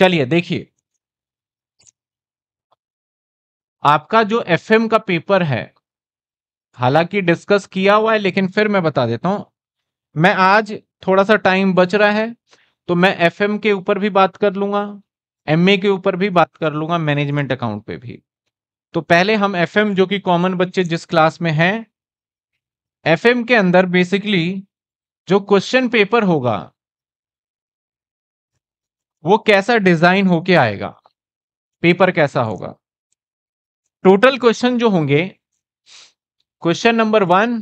चलिए देखिए आपका जो एफएम का पेपर है हालांकि डिस्कस किया हुआ है लेकिन फिर मैं बता देता हूं मैं आज थोड़ा सा टाइम बच रहा है तो मैं एफएम के ऊपर भी बात कर लूंगा एमए के ऊपर भी बात कर लूंगा मैनेजमेंट अकाउंट पे भी तो पहले हम एफएम जो कि कॉमन बच्चे जिस क्लास में हैं एफएम के अंदर बेसिकली जो क्वेश्चन पेपर होगा वो कैसा डिजाइन होके आएगा पेपर कैसा होगा टोटल क्वेश्चन जो होंगे question number one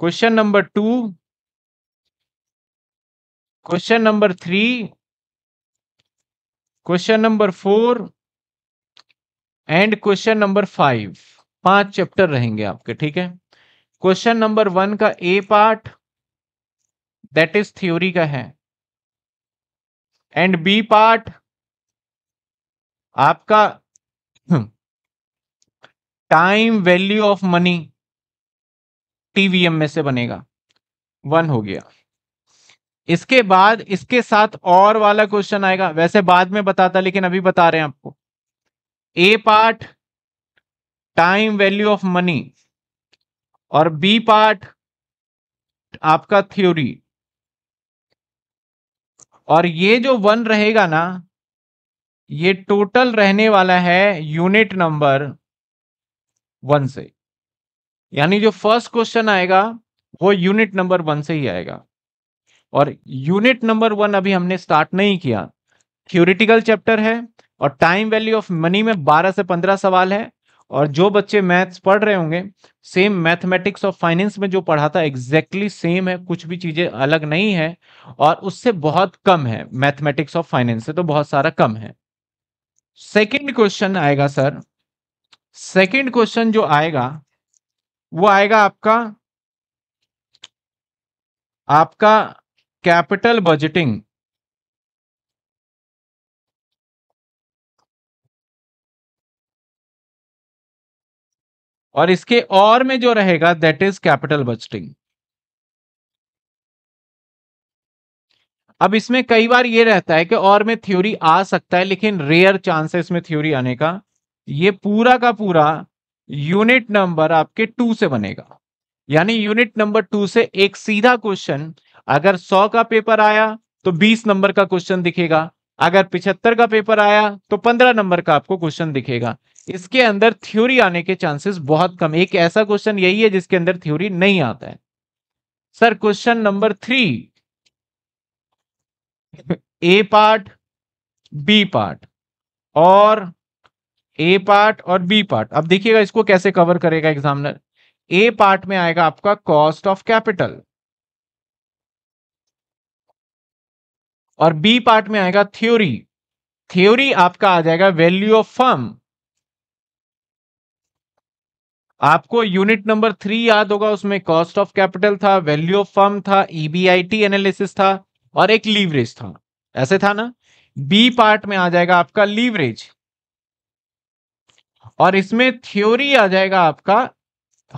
question number two question number three question number four and question number five पांच चैप्टर रहेंगे आपके ठीक है क्वेश्चन नंबर वन का A part that is theory का है एंड बी पार्ट आपका time value of money TVM में से बनेगा वन हो गया इसके बाद इसके साथ और वाला क्वेश्चन आएगा वैसे बाद में बताता लेकिन अभी बता रहे हैं आपको A part time value of money और बी पार्ट आपका थ्योरी और ये जो वन रहेगा ना ये टोटल रहने वाला है यूनिट नंबर वन से यानी जो फर्स्ट क्वेश्चन आएगा वो यूनिट नंबर वन से ही आएगा और यूनिट नंबर वन अभी हमने स्टार्ट नहीं किया थ्योरिटिकल चैप्टर है और टाइम वैल्यू ऑफ मनी में 12 से 15 सवाल है और जो बच्चे मैथ्स पढ़ रहे होंगे सेम मैथमेटिक्स और फाइनेंस में जो पढ़ा था एग्जैक्टली exactly सेम है कुछ भी चीजें अलग नहीं है और उससे बहुत कम है मैथमेटिक्स और फाइनेंस से तो बहुत सारा कम है सेकंड क्वेश्चन आएगा सर सेकंड क्वेश्चन जो आएगा वो आएगा आपका आपका कैपिटल बजटिंग और इसके और में जो रहेगा दैट इज कैपिटल बजटिंग अब इसमें कई बार ये रहता है कि और में थ्योरी आ सकता है लेकिन रेयर चांसेस में थ्योरी आने का ये पूरा का पूरा यूनिट नंबर आपके टू से बनेगा यानी यूनिट नंबर टू से एक सीधा क्वेश्चन अगर सौ का पेपर आया तो बीस नंबर का क्वेश्चन दिखेगा अगर पिछहत्तर का पेपर आया तो पंद्रह नंबर का आपको क्वेश्चन दिखेगा इसके अंदर थ्योरी आने के चांसेस बहुत कम एक ऐसा क्वेश्चन यही है जिसके अंदर थ्योरी नहीं आता है sir question number three A part B part और ए पार्ट और बी पार्ट अब देखिएगा इसको कैसे कवर करेगा एग्जामिनर ए पार्ट में आएगा आपका कॉस्ट ऑफ कैपिटल और बी पार्ट में आएगा थ्योरी थ्योरी आपका आ जाएगा वैल्यू ऑफ फर्म आपको यूनिट नंबर थ्री याद होगा उसमें कॉस्ट ऑफ कैपिटल था वैल्यू ऑफ फर्म था ईबीआईटी e एनालिसिस था और एक लीवरेज था ऐसे था ना बी पार्ट में आ जाएगा आपका लीवरेज और इसमें थ्योरी आ जाएगा आपका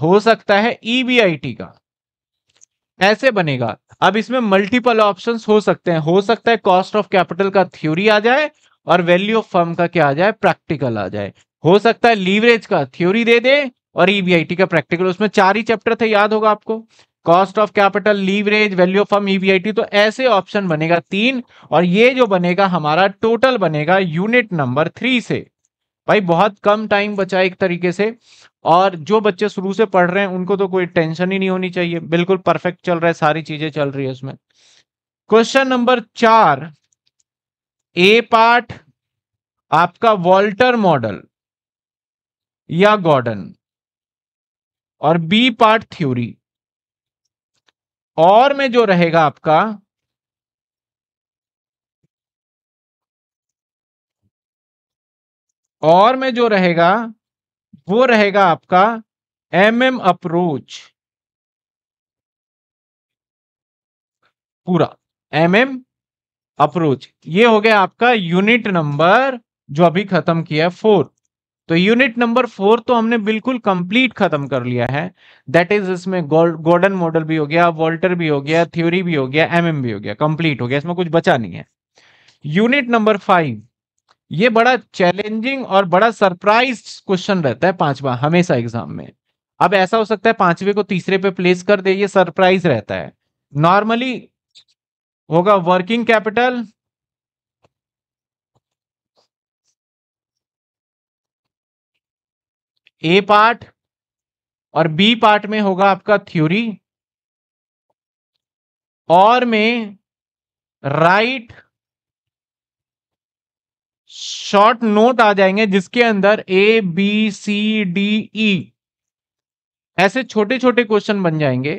हो सकता है ईबीआईटी e का ऐसे बनेगा अब इसमें मल्टीपल ऑप्शन हो सकते हैं हो सकता है कॉस्ट ऑफ कैपिटल का थ्योरी आ जाए और वैल्यू ऑफ फर्म का क्या आ जाए प्रैक्टिकल आ जाए हो सकता है लीवरेज का थ्योरी दे दे और ईबीआईटी e का प्रैक्टिकल उसमें चार ही चैप्टर थे याद होगा आपको cost of capital leverage value of firm EBIT तो ऐसे ऑप्शन बनेगा तीन और ये जो बनेगा हमारा टोटल बनेगा यूनिट नंबर थ्री से भाई बहुत कम टाइम बचा एक तरीके से और जो बच्चे शुरू से पढ़ रहे हैं उनको तो कोई टेंशन ही नहीं होनी चाहिए बिल्कुल परफेक्ट चल रहा है सारी चीजें चल रही है उसमें क्वेश्चन नंबर चार ए पार्ट आपका वॉल्टर मॉडल या गॉर्डन और बी पार्ट थ्योरी और में जो रहेगा आपका और में जो रहेगा वो रहेगा आपका एम एम अप्रोच पूरा एम एम अप्रोच ये हो गया आपका यूनिट नंबर जो अभी खत्म किया है फोर तो यूनिट नंबर फोर तो हमने बिल्कुल कंप्लीट खत्म कर लिया है दैट इज इसमें गोल्डन मॉडल भी हो गया वॉल्टर भी हो गया थ्योरी भी हो गया एमएम भी हो गया कंप्लीट हो गया इसमें कुछ बचा नहीं है यूनिट नंबर फाइव ये बड़ा चैलेंजिंग और बड़ा सरप्राइज क्वेश्चन रहता है पांचवा हमेशा एग्जाम में अब ऐसा हो सकता है पांचवे को तीसरे पे प्लेस कर दे ये सरप्राइज रहता है नॉर्मली होगा वर्किंग कैपिटल ए पार्ट और बी पार्ट में होगा आपका थ्योरी और में राइट right, शॉर्ट नोट आ जाएंगे जिसके अंदर A B C D E ऐसे छोटे छोटे क्वेश्चन बन जाएंगे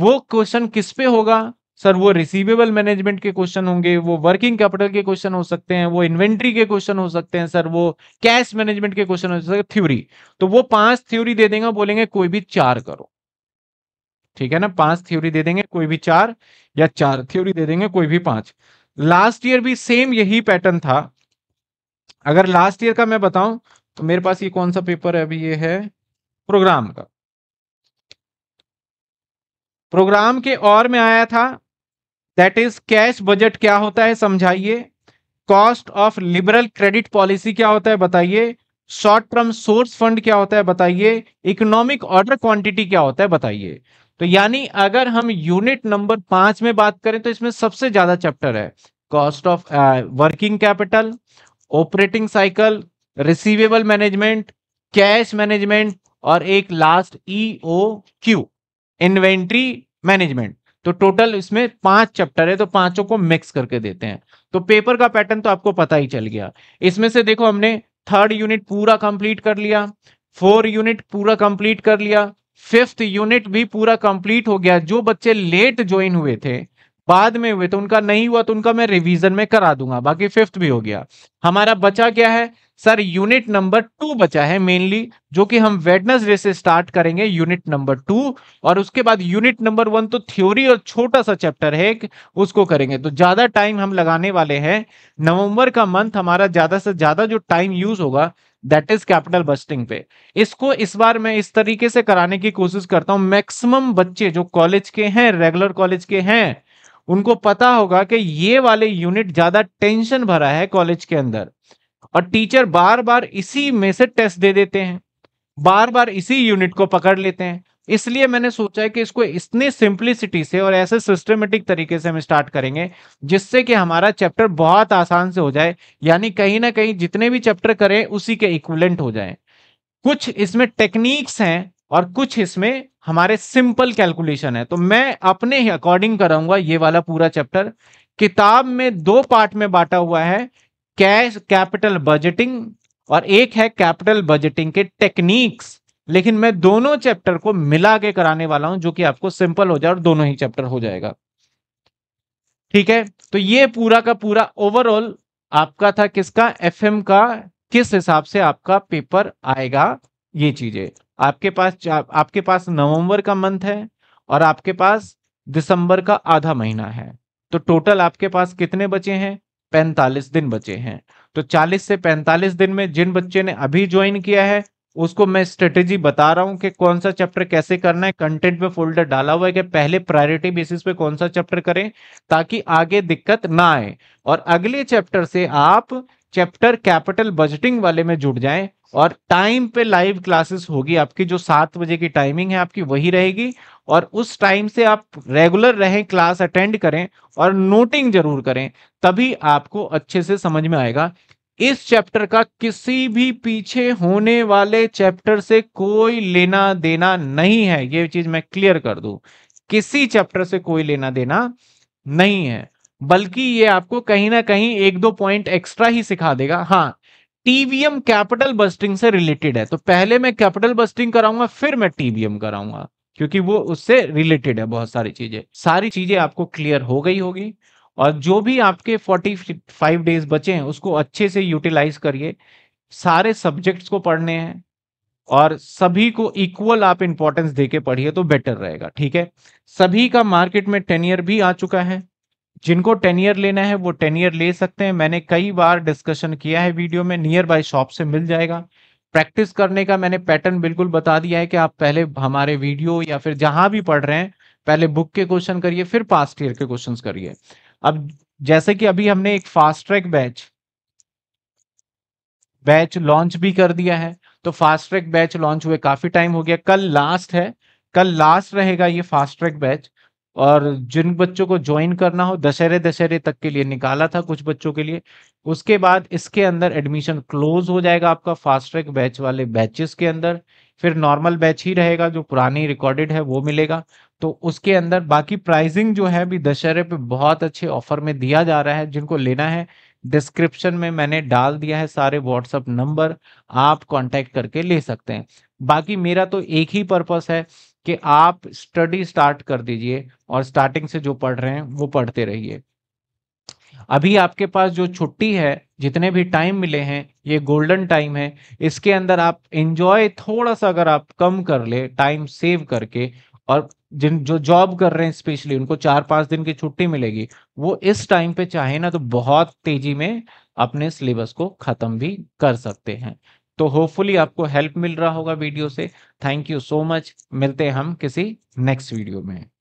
वो क्वेश्चन किस पे होगा सर वो रिसीवेबल मैनेजमेंट के क्वेश्चन होंगे वो वर्किंग कैपिटल के क्वेश्चन हो सकते हैं वो इन्वेंट्री के क्वेश्चन हो सकते हैं सर वो कैश मैनेजमेंट के क्वेश्चन हो सकते हैं थ्योरी तो वो पांच थ्योरी दे देंगे बोलेंगे कोई भी चार करो ठीक है ना पांच थ्योरी दे देंगे कोई भी चार या चार थ्योरी दे देंगे कोई भी पांच लास्ट ईयर भी सेम यही पैटर्न था अगर लास्ट ईयर का मैं बताऊं तो मेरे पास ये कौन सा पेपर है अभी ये है प्रोग्राम का प्रोग्राम के और में आया था दैट इज कैश बजट क्या होता है समझाइए cost of liberal credit policy क्या होता है बताइए शॉर्ट टर्म सोर्स फंड क्या होता है बताइए इकोनॉमिक ऑर्डर क्वांटिटी क्या होता है बताइए तो यानी अगर हम यूनिट नंबर पांच में बात करें तो इसमें सबसे ज्यादा चैप्टर है cost of working capital operating cycle receivable management cash management और एक last EOQ inventory management तो टोटल इसमें पांच चैप्टर है तो पांचों को मिक्स करके देते हैं तो पेपर का पैटर्न तो आपको पता ही चल गया इसमें से देखो हमने थर्ड यूनिट पूरा कंप्लीट कर लिया फोर यूनिट पूरा कंप्लीट कर लिया फिफ्थ यूनिट भी पूरा कंप्लीट हो गया जो बच्चे लेट ज्वाइन हुए थे बाद में हुए तो उनका नहीं हुआ तो उनका मैं रिवीजन में करा दूंगा बाकी फिफ्थ भी हो गया हमारा बचा क्या है सर यूनिट नंबर टू बचा है मेनली जो कि हम वेडनेसडे से स्टार्ट करेंगे यूनिट नंबर टू और उसके बाद यूनिट नंबर वन तो थ्योरी और छोटा सा चैप्टर है उसको करेंगे तो ज्यादा टाइम हम लगाने वाले हैं नवंबर का मंथ हमारा ज्यादा से ज्यादा जो टाइम यूज होगा दैट इज कैपिटल बस्टिंग पे इसको इस बार मैं इस तरीके से कराने की कोशिश करता हूँ मैक्सिमम बच्चे जो कॉलेज के हैं रेगुलर कॉलेज के हैं उनको पता होगा कि ये वाले यूनिट ज्यादा टेंशन भरा है कॉलेज के अंदर और टीचर बार बार इसी में से टेस्ट दे देते हैं बार बार इसी यूनिट को पकड़ लेते हैं इसलिए मैंने सोचा है कि इसको इतने सिंप्लिसिटी से और ऐसे सिस्टमेटिक तरीके से हम स्टार्ट करेंगे जिससे कि हमारा चैप्टर बहुत आसान से हो जाए यानी कहीं ना कहीं जितने भी चैप्टर करें उसी के इक्वलेंट हो जाए कुछ इसमें टेक्निक्स हैं और कुछ इसमें हमारे सिंपल कैलकुलेशन है तो मैं अपने ही अकॉर्डिंग कराऊंगा ये वाला पूरा चैप्टर किताब में दो पार्ट में बांटा हुआ है कैश कैपिटल बजटिंग और एक है कैपिटल बजटिंग के टेक्निक्स लेकिन मैं दोनों चैप्टर को मिला के कराने वाला हूं जो कि आपको सिंपल हो जाए और दोनों ही चैप्टर हो जाएगा ठीक है तो ये पूरा का पूरा ओवरऑल आपका था किसका एफएम का किस हिसाब से आपका पेपर आएगा ये चीजें आपके पास आपके पास नवंबर का मंथ है और आपके पास दिसंबर का आधा महीना है तो टोटल आपके पास कितने बचे हैं पैंतालीस दिन बचे हैं तो चालीस से पैंतालीस दिन में जिन बच्चे ने अभी ज्वाइन किया है उसको मैं स्ट्रेटेजी बता रहा हूँ कि कौन सा चैप्टर कैसे करना है कंटेंट में फोल्डर डाला हुआ है कि पहले प्रायोरिटी बेसिस पे कौन सा चैप्टर करें ताकि आगे दिक्कत ना आए और अगले चैप्टर से आप चैप्टर कैपिटल बजटिंग वाले में जुड़ जाएं और टाइम पे लाइव क्लासेस होगी आपकी जो सात बजे की टाइमिंग है आपकी वही रहेगी और उस टाइम से आप रेगुलर रहें क्लास अटेंड करें और नोटिंग जरूर करें तभी आपको अच्छे से समझ में आएगा इस चैप्टर का किसी भी पीछे होने वाले चैप्टर से कोई लेना देना नहीं है ये चीज मैं क्लियर कर दू किसी चैप्टर से कोई लेना देना नहीं है बल्कि ये आपको कहीं ना कहीं एक दो पॉइंट एक्स्ट्रा ही सिखा देगा हाँ टीवीएम कैपिटल बस्टिंग से रिलेटेड है तो पहले मैं कैपिटल बस्टिंग कराऊंगा फिर मैं टीवीएम कराऊंगा क्योंकि वो उससे रिलेटेड है बहुत सारी चीजें सारी चीजें आपको क्लियर हो गई होगी और जो भी आपके 45 डेज बचे हैं उसको अच्छे से यूटिलाइज करिए सारे सब्जेक्ट्स को पढ़ने हैं और सभी को इक्वल आप इंपॉर्टेंस दे के पढ़िए तो बेटर रहेगा ठीक है सभी का मार्केट में टेन ईयर भी आ चुका है जिनको टेन ईयर लेना है वो टेन ईयर ले सकते हैं मैंने कई बार डिस्कशन किया है वीडियो में नियर बाय शॉप से मिल जाएगा प्रैक्टिस करने का मैंने पैटर्न बिल्कुल बता दिया है कि आप पहले हमारे वीडियो या फिर जहां भी पढ़ रहे हैं पहले बुक के क्वेश्चन करिए फिर पास्ट ईयर के क्वेश्चन करिए अब जैसे कि अभी हमने एक fast track batch batch launch भी कर दिया है तो फास्ट ट्रैक बैच लॉन्च हुए काफी टाइम हो गया कल लास्ट है कल लास्ट रहेगा ये फास्ट ट्रैक बैच और जिन बच्चों को ज्वाइन करना हो दशहरे दशहरे तक के लिए निकाला था कुछ बच्चों के लिए उसके बाद इसके अंदर एडमिशन क्लोज हो जाएगा आपका फास्ट ट्रैक बैच वाले बैचेस के अंदर फिर नॉर्मल बैच ही रहेगा जो पुरानी रिकॉर्डेड है वो मिलेगा तो उसके अंदर बाकी प्राइजिंग जो है भी दशहरे पे बहुत अच्छे ऑफर में दिया जा रहा है जिनको लेना है डिस्क्रिप्शन में मैंने डाल दिया है सारे व्हाट्सअप नंबर आप कॉन्टेक्ट करके ले सकते हैं बाकी मेरा तो एक ही पर्पस है कि आप स्टडी स्टार्ट कर दीजिए और स्टार्टिंग से जो पढ़ रहे हैं वो पढ़ते रहिए अभी आपके पास जो छुट्टी है जितने भी टाइम मिले हैं ये गोल्डन टाइम है इसके अंदर आप इंजॉय थोड़ा सा अगर आप कम कर ले टाइम सेव करके और जिन जो जॉब कर रहे हैं स्पेशली उनको चार पांच दिन की छुट्टी मिलेगी वो इस टाइम पे चाहे ना तो बहुत तेजी में अपने सिलेबस को खत्म भी कर सकते हैं तो होपफुली आपको हेल्प मिल रहा होगा वीडियो से थैंक यू सो मच मिलते हैं हम किसी नेक्स्ट वीडियो में